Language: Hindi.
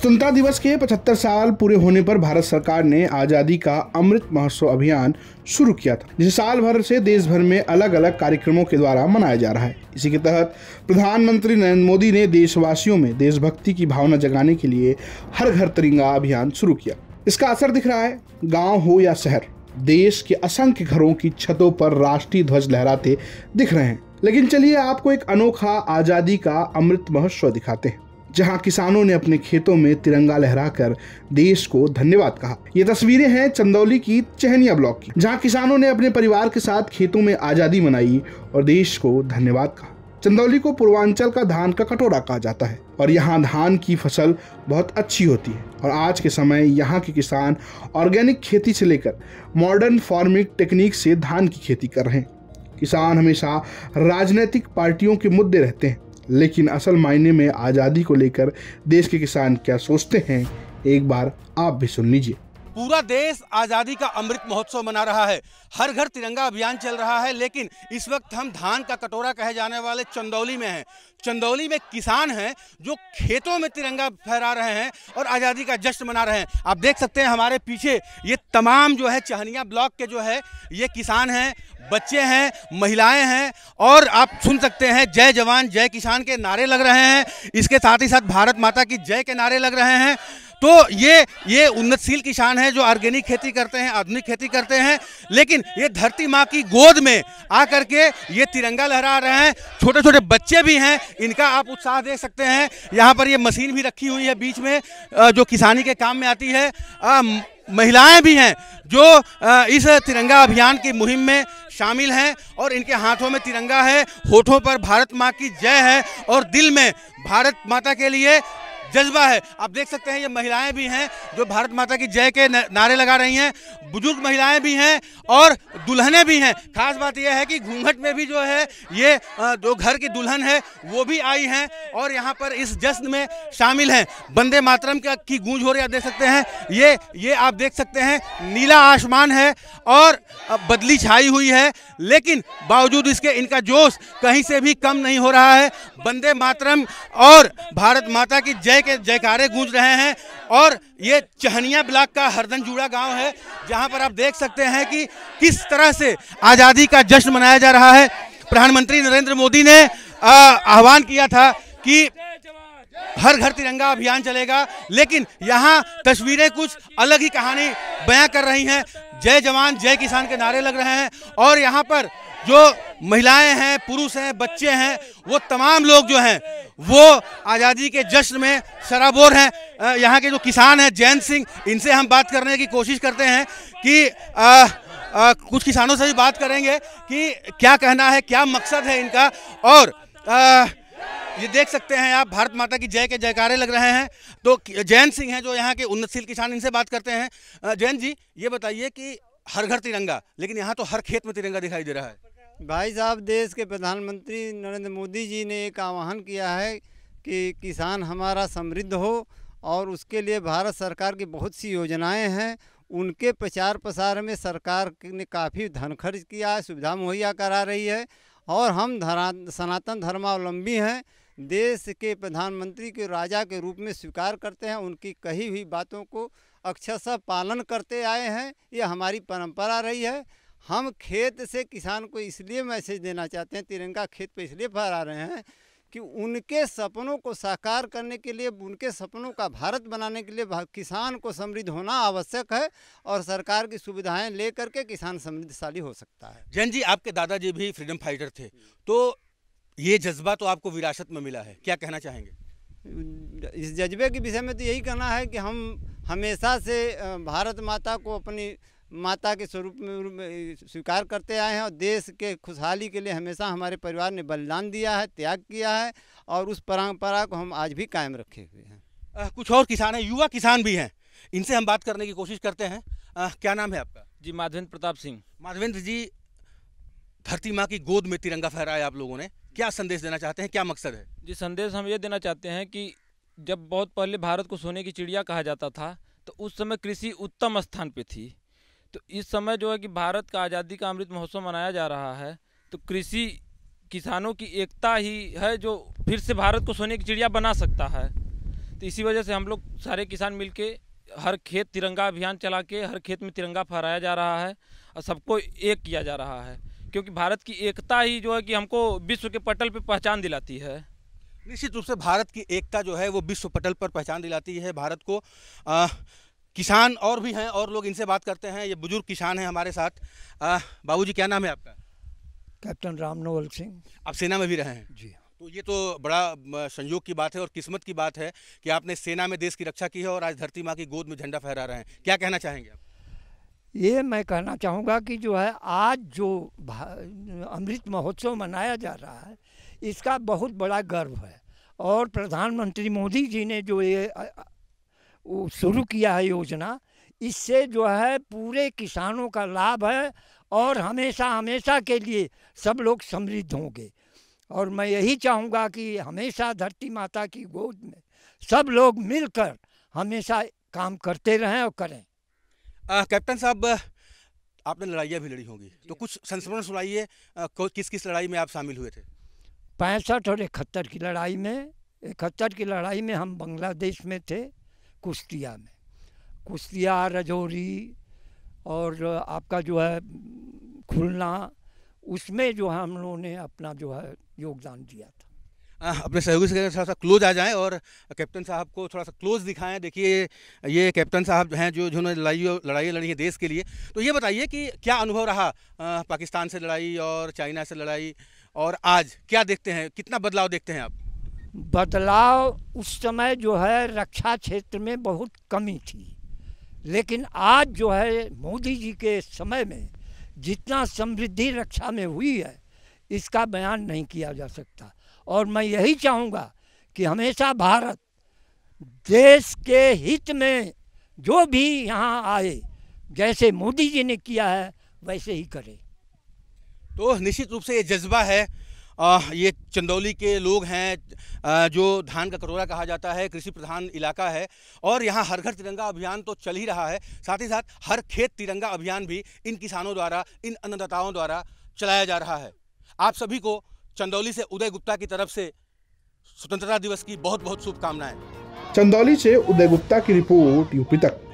स्वतंत्रता दिवस के 75 साल पूरे होने पर भारत सरकार ने आज़ादी का अमृत महोत्सव अभियान शुरू किया था जिसे साल भर से देश भर में अलग अलग कार्यक्रमों के द्वारा मनाया जा रहा है इसी के तहत प्रधानमंत्री नरेंद्र मोदी ने देशवासियों में देशभक्ति की भावना जगाने के लिए हर घर तिरंगा अभियान शुरू किया इसका असर दिख रहा है गाँव हो या शहर देश के असंख्य घरों की छतों पर राष्ट्रीय ध्वज लहराते दिख रहे हैं लेकिन चलिए आपको एक अनोखा आज़ादी का अमृत महोत्सव दिखाते हैं जहां किसानों ने अपने खेतों में तिरंगा लहराकर देश को धन्यवाद कहा ये तस्वीरें हैं चंदौली की चहनिया ब्लॉक की जहां किसानों ने अपने परिवार के साथ खेतों में आजादी मनाई और देश को धन्यवाद कहा चंदौली को पूर्वांचल का धान का कटोरा कहा जाता है और यहाँ धान की फसल बहुत अच्छी होती है और आज के समय यहाँ के किसान ऑर्गेनिक खेती से लेकर मॉडर्न फार्मिंग टेक्निक से धान की खेती कर रहे हैं किसान हमेशा राजनीतिक पार्टियों के मुद्दे रहते हैं लेकिन असल मायने में आज़ादी को लेकर देश के किसान क्या सोचते हैं एक बार आप भी सुन लीजिए पूरा देश आज़ादी का अमृत महोत्सव मना रहा है हर घर तिरंगा अभियान चल रहा है लेकिन इस वक्त हम धान का कटोरा कहे जाने वाले चंदौली में हैं चंदौली में किसान हैं जो खेतों में तिरंगा फहरा रहे हैं और आज़ादी का जश्न मना रहे हैं आप देख सकते हैं हमारे पीछे ये तमाम जो है चहनिया ब्लॉक के जो है ये किसान हैं बच्चे हैं महिलाएं हैं और आप सुन सकते हैं जय जवान जय किसान के नारे लग रहे हैं इसके साथ ही साथ भारत माता की जय के नारे लग रहे हैं तो ये ये उन्नतशील किसान हैं जो ऑर्गेनिक खेती करते हैं आधुनिक खेती करते हैं लेकिन ये धरती माँ की गोद में आ के ये तिरंगा लहरा रहे हैं छोटे छोटे बच्चे भी हैं इनका आप उत्साह देख सकते हैं यहाँ पर ये मशीन भी रखी हुई है बीच में जो किसानी के काम में आती है महिलाएं भी हैं जो इस तिरंगा अभियान की मुहिम में शामिल हैं और इनके हाथों में तिरंगा है होठों पर भारत माँ की जय है और दिल में भारत माता के लिए जज्बा है आप देख सकते हैं ये महिलाएं भी हैं जो भारत माता की जय के नारे लगा रही हैं बुजुर्ग महिलाएं भी हैं और दुल्हने भी हैं खास बात यह है कि घूंघट में भी जो है ये जो घर की दुल्हन है वो भी आई हैं और यहाँ पर इस जश्न में शामिल हैं वंदे मातरम का की गूंज हो रही आप देख सकते हैं ये ये आप देख सकते हैं नीला आसमान है और बदली छाई हुई है लेकिन बावजूद इसके इनका जोश कहीं से भी कम नहीं हो रहा है वंदे मातरम और भारत माता की जय जय के जयकारे गूंज रहे हैं और ये चहनिया ब्लॉक का हरदन जुड़ा गांव है जहां पर आप देख सकते हैं कि किस तरह से आज़ादी का जश्न मनाया जा रहा है प्रधानमंत्री नरेंद्र मोदी ने आह्वान किया था कि हर घर तिरंगा अभियान चलेगा लेकिन यहाँ तस्वीरें कुछ अलग ही कहानी बयां कर रही हैं जय जवान जय किसान के नारे लग रहे हैं और यहाँ पर जो महिलाएं हैं पुरुष हैं बच्चे हैं वो तमाम लोग जो हैं वो आज़ादी के जश्न में सराबोर हैं यहाँ के जो किसान हैं जैन सिंह इनसे हम बात करने की कोशिश करते हैं कि आ, आ, कुछ किसानों से भी बात करेंगे कि क्या कहना है क्या मकसद है इनका और आ, ये देख सकते हैं आप भारत माता की जय के जयकारे लग रहे हैं तो जैन सिंह हैं जो यहाँ के उन्नतशील किसान इनसे बात करते हैं जैन जी ये बताइए कि हर घर तिरंगा लेकिन यहाँ तो हर खेत में तिरंगा दिखाई दे रहा है भाई साहब देश के प्रधानमंत्री नरेंद्र मोदी जी ने एक आह्वान किया है कि किसान हमारा समृद्ध हो और उसके लिए भारत सरकार की बहुत सी योजनाएं हैं उनके प्रचार प्रसार में सरकार ने काफ़ी धन खर्च किया है सुविधा मुहैया करा रही है और हम धरा सनातन धर्मावलंबी हैं देश के प्रधानमंत्री के राजा के रूप में स्वीकार करते हैं उनकी कही हुई बातों को अक्षरशा पालन करते आए हैं ये हमारी परंपरा रही है हम खेत से किसान को इसलिए मैसेज देना चाहते हैं तिरंगा खेत पे इसलिए फहरा रहे हैं कि उनके सपनों को साकार करने के लिए उनके सपनों का भारत बनाने के लिए किसान को समृद्ध होना आवश्यक है और सरकार की सुविधाएं ले करके किसान समृद्धशाली हो सकता है जैन जी आपके दादाजी भी फ्रीडम फाइटर थे तो ये जज्बा तो आपको विरासत में मिला है क्या कहना चाहेंगे इस जज्बे के विषय में तो यही कहना है कि हम हमेशा से भारत माता को अपनी माता के स्वरूप में स्वीकार करते आए हैं और देश के खुशहाली के लिए हमेशा हमारे परिवार ने बलिदान दिया है त्याग किया है और उस परंपरा को हम आज भी कायम रखे हुए हैं आ, कुछ और किसान हैं युवा किसान भी हैं इनसे हम बात करने की कोशिश करते हैं आ, क्या नाम है आपका जी माधवेंद्र प्रताप सिंह माधवेंद्र जी धरती माँ की गोद में तिरंगा फहराया आप लोगों ने क्या संदेश देना चाहते हैं क्या मकसद है जी संदेश हम ये देना चाहते हैं कि जब बहुत पहले भारत को सोने की चिड़िया कहा जाता था तो उस समय कृषि उत्तम स्थान पे थी तो इस समय जो है कि भारत का आज़ादी का अमृत महोत्सव मनाया जा रहा है तो कृषि किसानों की एकता ही है जो फिर से भारत को सोने की चिड़िया बना सकता है तो इसी वजह से हम लोग सारे किसान मिल हर खेत तिरंगा अभियान चला के हर खेत में तिरंगा फहराया जा रहा है और सबको एक किया जा रहा है क्योंकि भारत की एकता ही जो है कि हमको विश्व के पटल पर पहचान दिलाती है निश्चित रूप से भारत की एकता जो है वो विश्व पटल पर पहचान दिलाती है भारत को आ, किसान और भी हैं और लोग इनसे बात करते हैं ये बुजुर्ग किसान हैं हमारे साथ बाबूजी क्या नाम है आपका कैप्टन राम नोवल सिंह आप सेना में भी रहे हैं जी तो ये तो बड़ा संयोग की बात है और किस्मत की बात है कि आपने सेना में देश की रक्षा की है और आज धरती माँ की गोद में झंडा फहरा रहे हैं क्या कहना चाहेंगे आप ये मैं कहना चाहूँगा कि जो है आज जो अमृत महोत्सव मनाया जा रहा है इसका बहुत बड़ा गर्व है और प्रधानमंत्री मोदी जी ने जो ये शुरू किया है योजना इससे जो है पूरे किसानों का लाभ है और हमेशा हमेशा के लिए सब लोग समृद्ध होंगे और मैं यही चाहूँगा कि हमेशा धरती माता की गोद में सब लोग मिलकर हमेशा काम करते रहें और करें कैप्टन साहब आपने लड़ाइयाँ भी लड़ी होंगी तो कुछ संस्मरण सुनाइए किस किस लड़ाई में आप शामिल हुए थे पैंसठ और इकहत्तर की लड़ाई में इकहत्तर की लड़ाई में हम बांग्लादेश में थे कुश्तिया में कुश्तिया रजौरी और आपका जो है खुलना उसमें जो है हम लोगों ने अपना जो है योगदान दिया था आ, हाँ, अपने सहयोगी से तो थोड़ा सा क्लोज आ जाएं और कैप्टन साहब को थोड़ा सा क्लोज दिखाएं देखिए ये कैप्टन साहब हैं जो जिन्होंने लड़ाई लड़ाई लड़ी है देश के लिए तो ये बताइए कि क्या अनुभव रहा आ, पाकिस्तान से लड़ाई और चाइना से लड़ाई और आज क्या देखते हैं कितना बदलाव देखते हैं आप बदलाव उस समय जो है रक्षा क्षेत्र में बहुत कमी थी लेकिन आज जो है मोदी जी के समय में जितना समृद्धि रक्षा में हुई है इसका बयान नहीं किया जा सकता और मैं यही चाहूँगा कि हमेशा भारत देश के हित में जो भी यहाँ आए जैसे मोदी जी ने किया है वैसे ही करे तो निश्चित रूप से ये जज्बा है ये चंदौली के लोग हैं जो धान का कटोरा कहा जाता है कृषि प्रधान इलाका है और यहाँ हर घर तिरंगा अभियान तो चल ही रहा है साथ ही साथ हर खेत तिरंगा अभियान भी इन किसानों द्वारा इन अन्नदाताओं द्वारा चलाया जा रहा है आप सभी को चंदौली से उदय गुप्ता की तरफ से स्वतंत्रता दिवस की बहुत बहुत शुभकामनाएं चंदौली से उदय गुप्ता की रिपोर्ट यूपी तक